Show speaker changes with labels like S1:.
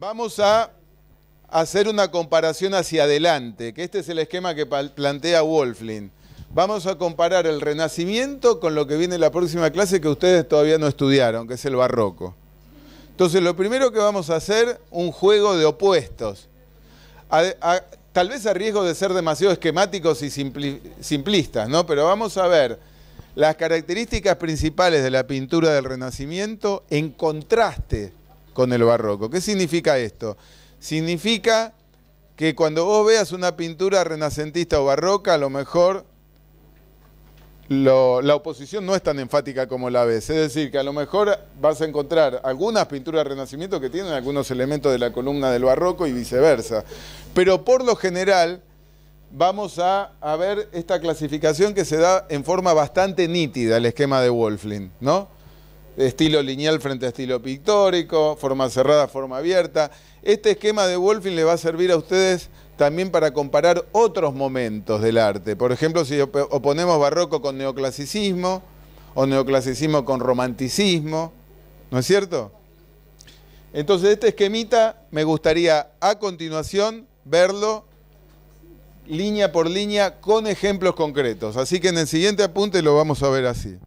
S1: Vamos a hacer
S2: una comparación hacia adelante, que este es el esquema que plantea Wolflin. Vamos a comparar el Renacimiento con lo que viene en la próxima clase que ustedes todavía no estudiaron, que es el Barroco. Entonces, lo primero que vamos a hacer, un juego de opuestos. tal vez a riesgo de ser demasiado esquemáticos y simplistas, ¿no? Pero vamos a ver las características principales de la pintura del Renacimiento en contraste con el barroco. ¿Qué significa esto? Significa que cuando vos veas una pintura renacentista o barroca, a lo mejor la oposición no es tan enfática como la ves. Es decir, que a lo mejor vas a encontrar algunas pinturas de Renacimiento que tienen algunos elementos de la columna del barroco y viceversa. Pero por lo general vamos a, ver esta clasificación que se da en forma bastante nítida el esquema de Wolflin, ¿no? estilo lineal frente a estilo pictórico, forma cerrada, forma abierta. Este esquema de Wolfing le va a servir a ustedes también para comparar otros momentos del arte. Por ejemplo, si oponemos barroco con neoclasicismo o neoclasicismo con romanticismo, ¿no es cierto? Entonces, este esquemita me gustaría a continuación verlo línea por línea con ejemplos concretos. Así
S1: que en el siguiente apunte lo vamos a ver así.